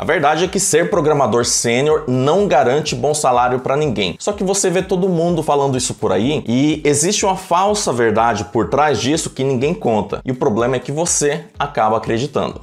A verdade é que ser programador sênior não garante bom salário para ninguém. Só que você vê todo mundo falando isso por aí e existe uma falsa verdade por trás disso que ninguém conta. E o problema é que você acaba acreditando.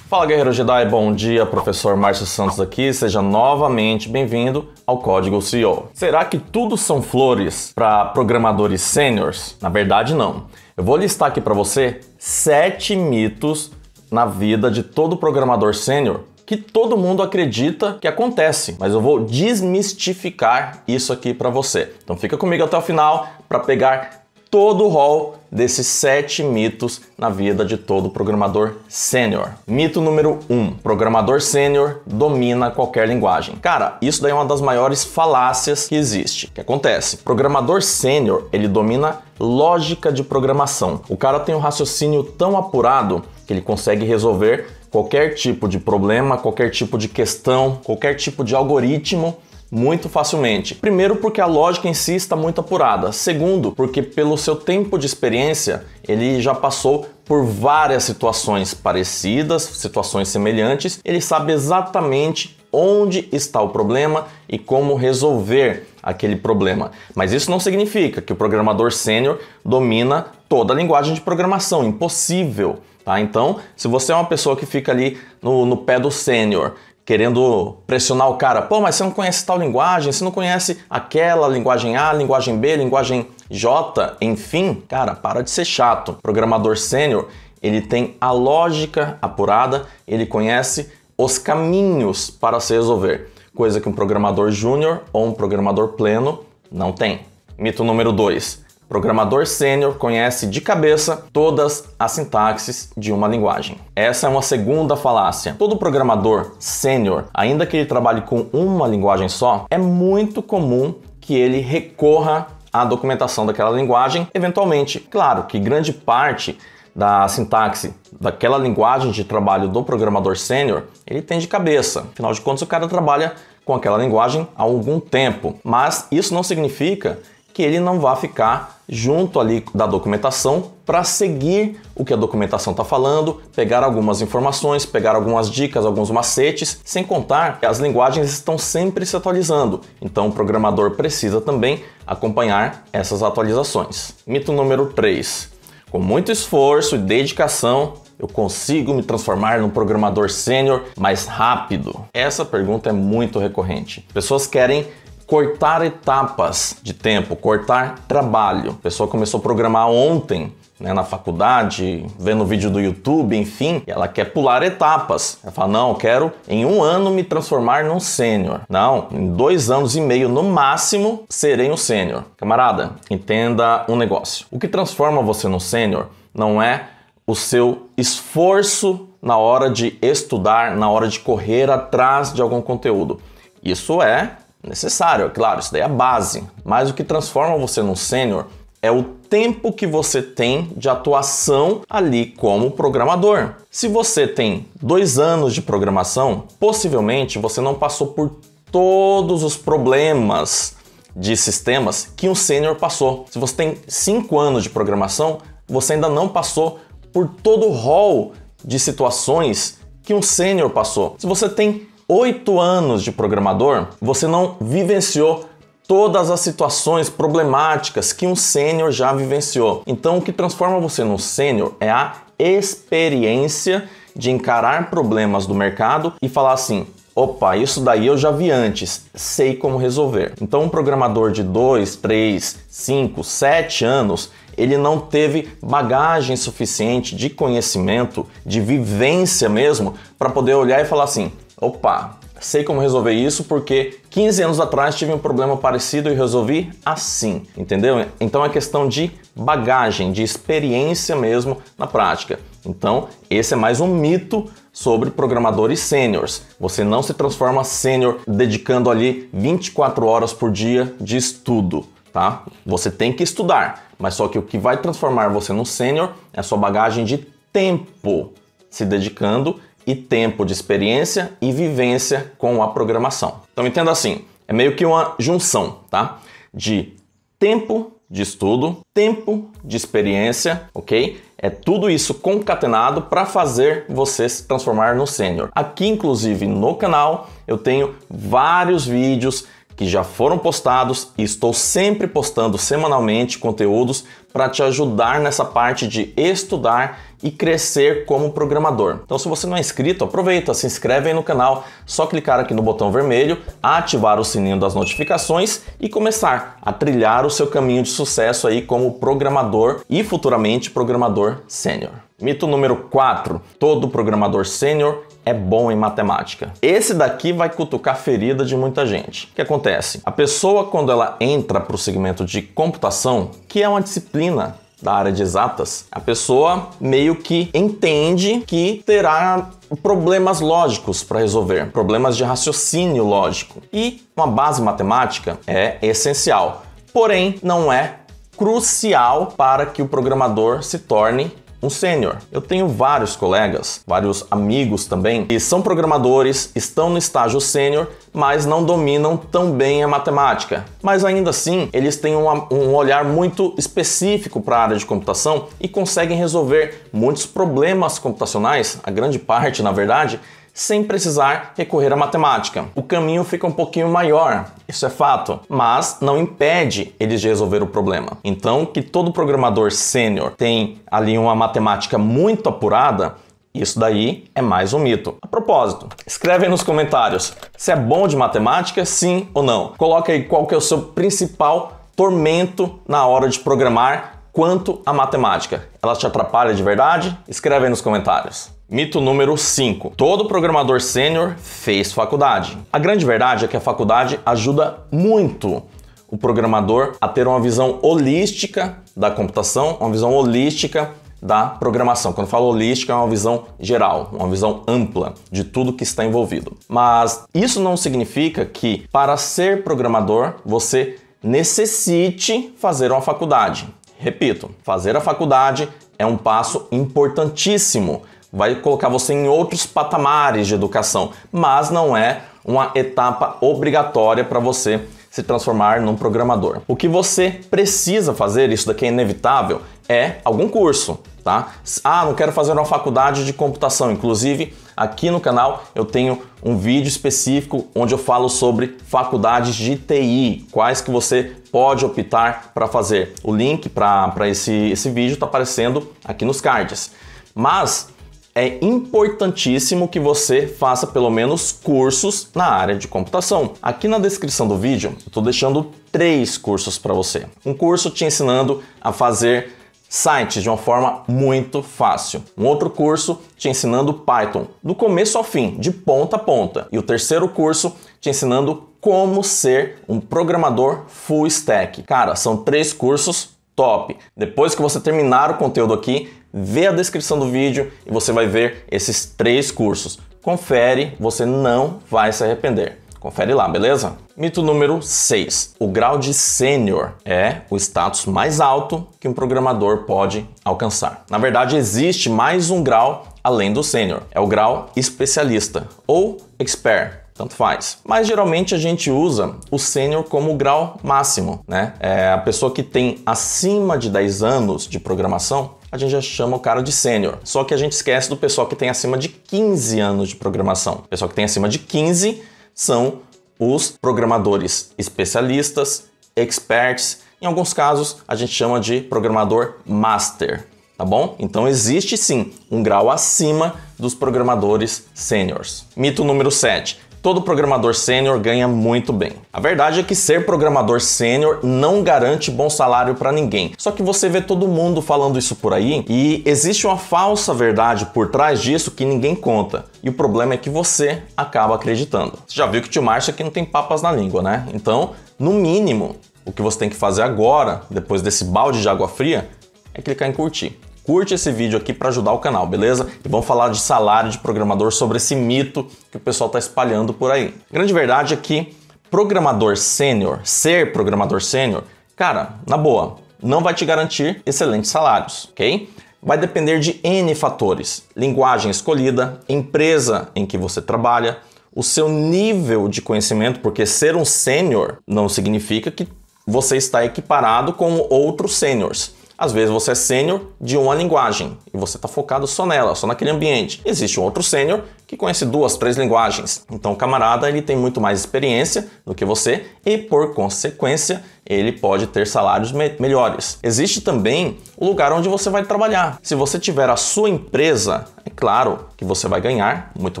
Fala Guerreiro Jedi, bom dia, professor Márcio Santos aqui, seja novamente bem-vindo ao Código CEO. Será que tudo são flores para programadores sêniores? Na verdade, não. Eu vou listar aqui para você sete mitos na vida de todo programador sênior que todo mundo acredita que acontece, mas eu vou desmistificar isso aqui para você. Então fica comigo até o final para pegar todo o rol desses sete mitos na vida de todo programador sênior. Mito número 1: um, programador sênior domina qualquer linguagem. Cara, isso daí é uma das maiores falácias que existe. O que acontece? Programador sênior, ele domina lógica de programação. O cara tem um raciocínio tão apurado que ele consegue resolver qualquer tipo de problema, qualquer tipo de questão, qualquer tipo de algoritmo muito facilmente. Primeiro, porque a lógica em si está muito apurada. Segundo, porque pelo seu tempo de experiência, ele já passou por várias situações parecidas, situações semelhantes, ele sabe exatamente onde está o problema e como resolver aquele problema. Mas isso não significa que o programador sênior domina toda a linguagem de programação, impossível. Tá? Então, se você é uma pessoa que fica ali no, no pé do sênior querendo pressionar o cara. Pô, mas você não conhece tal linguagem, você não conhece aquela linguagem A, linguagem B, linguagem J, enfim. Cara, para de ser chato. Programador sênior, ele tem a lógica apurada, ele conhece os caminhos para se resolver, coisa que um programador júnior ou um programador pleno não tem. Mito número 2. Programador sênior conhece de cabeça todas as sintaxes de uma linguagem. Essa é uma segunda falácia. Todo programador sênior, ainda que ele trabalhe com uma linguagem só, é muito comum que ele recorra à documentação daquela linguagem, eventualmente. Claro que grande parte da sintaxe daquela linguagem de trabalho do programador sênior, ele tem de cabeça. Afinal de contas, o cara trabalha com aquela linguagem há algum tempo. Mas isso não significa que ele não vá ficar junto ali da documentação para seguir o que a documentação está falando, pegar algumas informações, pegar algumas dicas, alguns macetes, sem contar que as linguagens estão sempre se atualizando, então o programador precisa também acompanhar essas atualizações. Mito número 3. Com muito esforço e dedicação, eu consigo me transformar num programador sênior mais rápido? Essa pergunta é muito recorrente. Pessoas querem cortar etapas de tempo, cortar trabalho. A pessoa começou a programar ontem né, na faculdade, vendo vídeo do YouTube, enfim, ela quer pular etapas. Ela fala: não, eu quero em um ano me transformar num sênior. Não, em dois anos e meio no máximo serei um sênior. Camarada, entenda um negócio: o que transforma você num sênior não é o seu esforço na hora de estudar, na hora de correr atrás de algum conteúdo. Isso é necessário, claro, isso daí é a base. Mas o que transforma você num sênior é o tempo que você tem de atuação ali como programador. Se você tem dois anos de programação, possivelmente você não passou por todos os problemas de sistemas que um sênior passou. Se você tem cinco anos de programação, você ainda não passou por todo o rol de situações que um sênior passou. Se você tem oito anos de programador, você não vivenciou todas as situações problemáticas que um sênior já vivenciou. Então, o que transforma você no sênior é a experiência de encarar problemas do mercado e falar assim: opa, isso daí eu já vi antes, sei como resolver. Então, um programador de 2, 3, 5, 7 anos, ele não teve bagagem suficiente de conhecimento, de vivência mesmo, para poder olhar e falar assim: opa, sei como resolver isso porque 15 anos atrás tive um problema parecido e resolvi assim, entendeu? Então é questão de bagagem, de experiência mesmo na prática. Então, esse é mais um mito sobre programadores sêniores. Você não se transforma sênior dedicando ali 24 horas por dia de estudo, tá? Você tem que estudar, mas só que o que vai transformar você no sênior é a sua bagagem de tempo se dedicando e tempo de experiência e vivência com a programação. Então entenda assim, é meio que uma junção, tá? De tempo de estudo, tempo de experiência, ok? É tudo isso concatenado para fazer você se transformar no sênior. Aqui, inclusive, no canal, eu tenho vários vídeos que já foram postados e estou sempre postando semanalmente conteúdos para te ajudar nessa parte de estudar e crescer como programador. Então, se você não é inscrito, aproveita, se inscreve aí no canal, só clicar aqui no botão vermelho, ativar o sininho das notificações e começar a trilhar o seu caminho de sucesso aí como programador e futuramente programador sênior. Mito número 4: todo programador sênior é bom em matemática. Esse daqui vai cutucar ferida de muita gente. O que acontece? A pessoa, quando ela entra para o segmento de computação, que é uma disciplina da área de exatas, a pessoa meio que entende que terá problemas lógicos para resolver, problemas de raciocínio lógico. E uma base matemática é essencial, porém não é crucial para que o programador se torne um sênior. Eu tenho vários colegas, vários amigos também, que são programadores, estão no estágio sênior, mas não dominam tão bem a matemática. Mas ainda assim, eles têm um, um olhar muito específico para a área de computação e conseguem resolver muitos problemas computacionais, a grande parte, na verdade, sem precisar recorrer à matemática. O caminho fica um pouquinho maior, isso é fato, mas não impede eles de resolver o problema. Então, que todo programador sênior tem ali uma matemática muito apurada, isso daí é mais um mito. A propósito, escreve nos comentários se é bom de matemática, sim ou não. Coloca aí qual que é o seu principal tormento na hora de programar quanto à matemática. Ela te atrapalha de verdade? Escreve aí nos comentários. Mito número 5. Todo programador sênior fez faculdade. A grande verdade é que a faculdade ajuda muito o programador a ter uma visão holística da computação, uma visão holística da programação. Quando eu falo holística, é uma visão geral, uma visão ampla de tudo que está envolvido. Mas isso não significa que para ser programador você necessite fazer uma faculdade. Repito, fazer a faculdade é um passo importantíssimo vai colocar você em outros patamares de educação, mas não é uma etapa obrigatória para você se transformar num programador. O que você precisa fazer, isso daqui é inevitável, é algum curso, tá? Ah, não quero fazer uma faculdade de computação. Inclusive, aqui no canal eu tenho um vídeo específico onde eu falo sobre faculdades de TI, quais que você pode optar para fazer. O link para esse, esse vídeo está aparecendo aqui nos cards. Mas é importantíssimo que você faça pelo menos cursos na área de computação. Aqui na descrição do vídeo, eu estou deixando três cursos para você. Um curso te ensinando a fazer sites de uma forma muito fácil. Um outro curso te ensinando Python do começo ao fim, de ponta a ponta. E o terceiro curso te ensinando como ser um programador full stack. Cara, são três cursos top. Depois que você terminar o conteúdo aqui, vê a descrição do vídeo e você vai ver esses três cursos. Confere, você não vai se arrepender. Confere lá, beleza? Mito número 6. O grau de sênior é o status mais alto que um programador pode alcançar. Na verdade, existe mais um grau além do sênior. É o grau especialista ou expert tanto faz. Mas geralmente a gente usa o sênior como grau máximo, né? É a pessoa que tem acima de 10 anos de programação a gente já chama o cara de sênior. Só que a gente esquece do pessoal que tem acima de 15 anos de programação. O pessoal que tem acima de 15 são os programadores especialistas, experts, em alguns casos a gente chama de programador master, tá bom? Então existe sim um grau acima dos programadores sêniores. Mito número 7 todo programador sênior ganha muito bem. A verdade é que ser programador sênior não garante bom salário para ninguém. Só que você vê todo mundo falando isso por aí e existe uma falsa verdade por trás disso que ninguém conta. E o problema é que você acaba acreditando. Você já viu que o tio Márcio aqui não tem papas na língua, né? Então, no mínimo, o que você tem que fazer agora, depois desse balde de água fria, é clicar em curtir. Curte esse vídeo aqui para ajudar o canal, beleza? E vamos falar de salário de programador sobre esse mito que o pessoal está espalhando por aí. A grande verdade é que programador sênior, ser programador sênior, cara, na boa, não vai te garantir excelentes salários, ok? Vai depender de N fatores: linguagem escolhida, empresa em que você trabalha, o seu nível de conhecimento, porque ser um sênior não significa que você está equiparado com outros sêniors. Às vezes você é sênior de uma linguagem e você está focado só nela, só naquele ambiente. Existe um outro sênior que conhece duas, três linguagens. Então o camarada ele tem muito mais experiência do que você e por consequência ele pode ter salários me melhores. Existe também o lugar onde você vai trabalhar. Se você tiver a sua empresa, é claro que você vai ganhar muito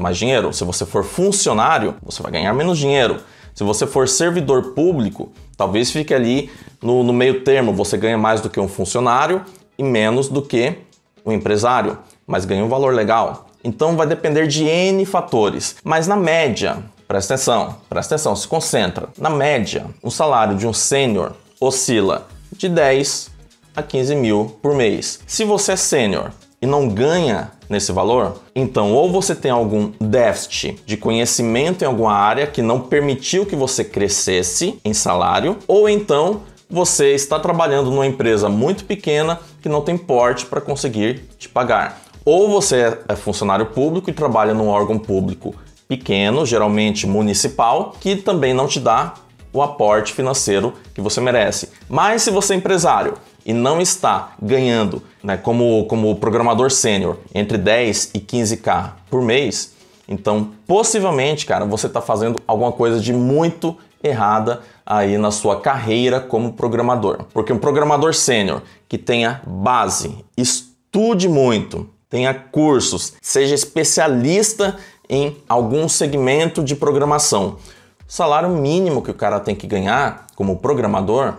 mais dinheiro. Se você for funcionário, você vai ganhar menos dinheiro. Se você for servidor público, talvez fique ali no, no meio termo, você ganha mais do que um funcionário e menos do que um empresário, mas ganha um valor legal. Então vai depender de N fatores, mas na média, presta atenção, presta atenção, se concentra. Na média, o salário de um sênior oscila de 10 a 15 mil por mês. Se você é sênior, e não ganha nesse valor, então ou você tem algum déficit de conhecimento em alguma área que não permitiu que você crescesse em salário, ou então você está trabalhando numa empresa muito pequena que não tem porte para conseguir te pagar. Ou você é, é funcionário público e trabalha num órgão público pequeno, geralmente municipal, que também não te dá o aporte financeiro que você merece. Mas se você é empresário, e não está ganhando né, como, como programador sênior entre 10 e 15k por mês, então possivelmente, cara, você está fazendo alguma coisa de muito errada aí na sua carreira como programador. Porque um programador sênior que tenha base, estude muito, tenha cursos, seja especialista em algum segmento de programação. O salário mínimo que o cara tem que ganhar como programador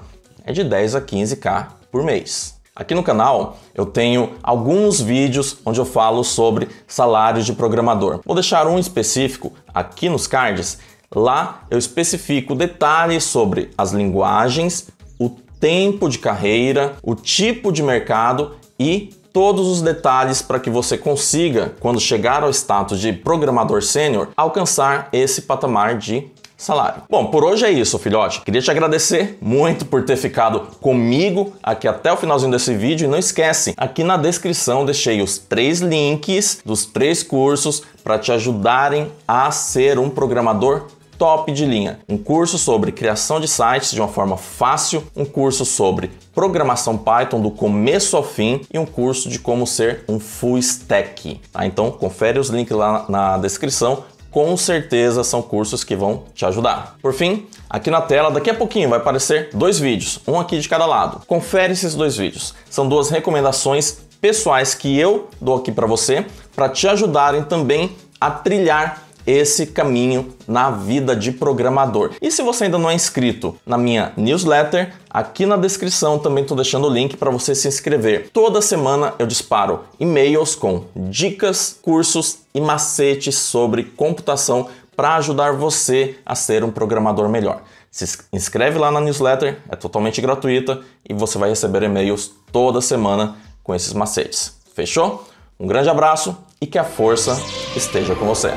é de 10 a 15k por mês. Aqui no canal eu tenho alguns vídeos onde eu falo sobre salários de programador. Vou deixar um específico aqui nos cards. Lá eu especifico detalhes sobre as linguagens, o tempo de carreira, o tipo de mercado e todos os detalhes para que você consiga, quando chegar ao status de programador sênior, alcançar esse patamar de salário. Bom, por hoje é isso, filhote. Queria te agradecer muito por ter ficado comigo aqui até o finalzinho desse vídeo. E não esquece, aqui na descrição deixei os três links dos três cursos para te ajudarem a ser um programador top de linha. Um curso sobre criação de sites de uma forma fácil, um curso sobre programação Python do começo ao fim e um curso de como ser um full stack. Tá? Então confere os links lá na descrição com certeza são cursos que vão te ajudar. Por fim, aqui na tela, daqui a pouquinho vai aparecer dois vídeos, um aqui de cada lado. Confere esses dois vídeos. São duas recomendações pessoais que eu dou aqui para você para te ajudarem também a trilhar esse caminho na vida de programador. E se você ainda não é inscrito na minha newsletter, aqui na descrição também estou deixando o link para você se inscrever. Toda semana eu disparo e-mails com dicas, cursos e macetes sobre computação para ajudar você a ser um programador melhor. Se inscreve lá na newsletter, é totalmente gratuita e você vai receber e-mails toda semana com esses macetes. Fechou? Um grande abraço e que a força esteja com você.